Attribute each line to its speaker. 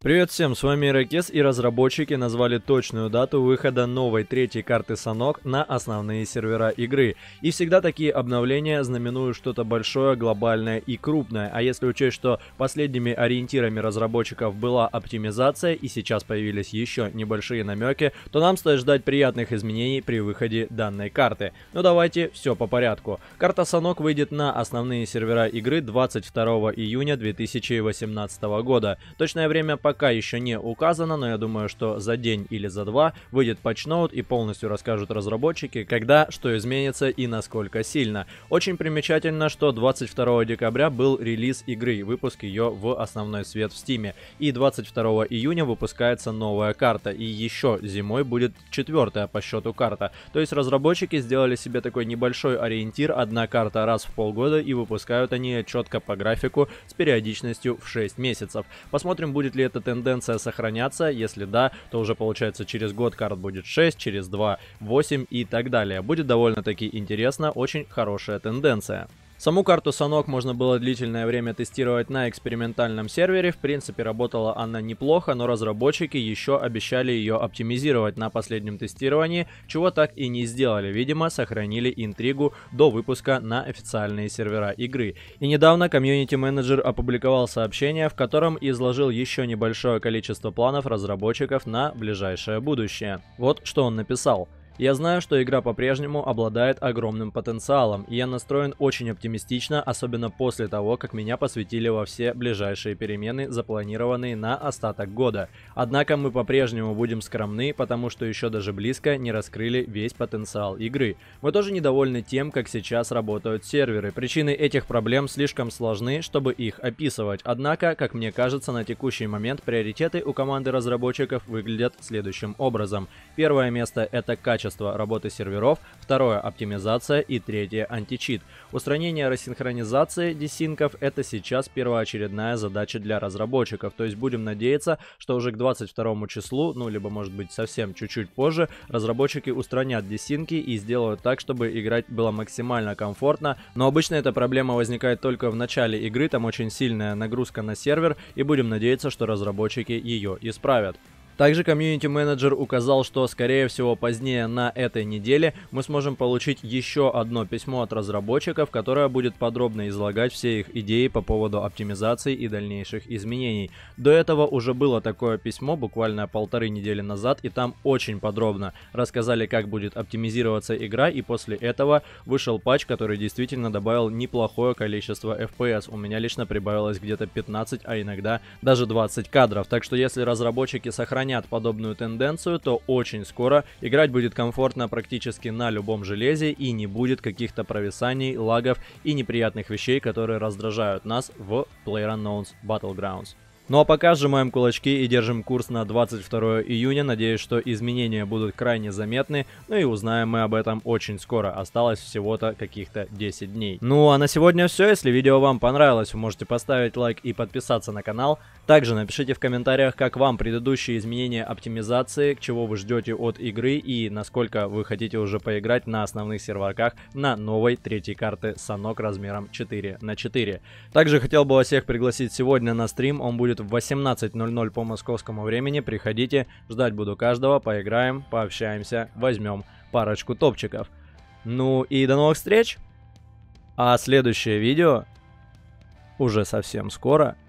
Speaker 1: Привет всем, с вами Ирокез и разработчики назвали точную дату выхода новой третьей карты Санок на основные сервера игры. И всегда такие обновления знаменуют что-то большое, глобальное и крупное. А если учесть, что последними ориентирами разработчиков была оптимизация и сейчас появились еще небольшие намеки, то нам стоит ждать приятных изменений при выходе данной карты. Но ну, давайте все по порядку. Карта Санок выйдет на основные сервера игры 22 июня 2018 года. Точное время по пока еще не указано, но я думаю, что за день или за два выйдет патчноут и полностью расскажут разработчики, когда что изменится и насколько сильно. Очень примечательно, что 22 декабря был релиз игры, выпуск ее в основной свет в Стиме. И 22 июня выпускается новая карта, и еще зимой будет четвертая по счету карта. То есть разработчики сделали себе такой небольшой ориентир, одна карта раз в полгода, и выпускают они четко по графику с периодичностью в 6 месяцев. Посмотрим, будет ли это эта тенденция сохраняться? Если да, то уже получается через год карт будет 6, через 2 8 и так далее. Будет довольно-таки интересно, очень хорошая тенденция. Саму карту Санок можно было длительное время тестировать на экспериментальном сервере, в принципе работала она неплохо, но разработчики еще обещали ее оптимизировать на последнем тестировании, чего так и не сделали, видимо сохранили интригу до выпуска на официальные сервера игры. И недавно комьюнити-менеджер опубликовал сообщение, в котором изложил еще небольшое количество планов разработчиков на ближайшее будущее. Вот что он написал. Я знаю, что игра по-прежнему обладает огромным потенциалом, и я настроен очень оптимистично, особенно после того, как меня посвятили во все ближайшие перемены, запланированные на остаток года. Однако мы по-прежнему будем скромны, потому что еще даже близко не раскрыли весь потенциал игры. Мы тоже недовольны тем, как сейчас работают серверы. Причины этих проблем слишком сложны, чтобы их описывать. Однако, как мне кажется, на текущий момент приоритеты у команды разработчиков выглядят следующим образом. Первое место это качество качество работы серверов, второе – оптимизация и третье – античит. Устранение рассинхронизации десинков – это сейчас первоочередная задача для разработчиков, то есть будем надеяться, что уже к 22 числу, ну либо может быть совсем чуть-чуть позже, разработчики устранят десинки и сделают так, чтобы играть было максимально комфортно, но обычно эта проблема возникает только в начале игры, там очень сильная нагрузка на сервер, и будем надеяться, что разработчики ее исправят. Также комьюнити-менеджер указал, что, скорее всего, позднее на этой неделе мы сможем получить еще одно письмо от разработчиков, которое будет подробно излагать все их идеи по поводу оптимизации и дальнейших изменений. До этого уже было такое письмо буквально полторы недели назад, и там очень подробно рассказали, как будет оптимизироваться игра, и после этого вышел патч, который действительно добавил неплохое количество FPS. У меня лично прибавилось где-то 15, а иногда даже 20 кадров. Так что если разработчики сохранят сохранят подобную тенденцию, то очень скоро играть будет комфортно практически на любом железе и не будет каких-то провисаний, лагов и неприятных вещей, которые раздражают нас в PlayerUnknown's Battlegrounds. Ну а пока сжимаем кулачки и держим курс на 22 июня. Надеюсь, что изменения будут крайне заметны. Ну и узнаем мы об этом очень скоро. Осталось всего-то каких-то 10 дней. Ну а на сегодня все. Если видео вам понравилось, вы можете поставить лайк и подписаться на канал. Также напишите в комментариях, как вам предыдущие изменения оптимизации, чего вы ждете от игры и насколько вы хотите уже поиграть на основных серваках на новой третьей карте Санок размером 4 на 4. Также хотел бы вас всех пригласить сегодня на стрим. Он будет будет в 18.00 по московскому времени. Приходите, ждать буду каждого, поиграем, пообщаемся, возьмем парочку топчиков. Ну и до новых встреч! А следующее видео уже совсем скоро –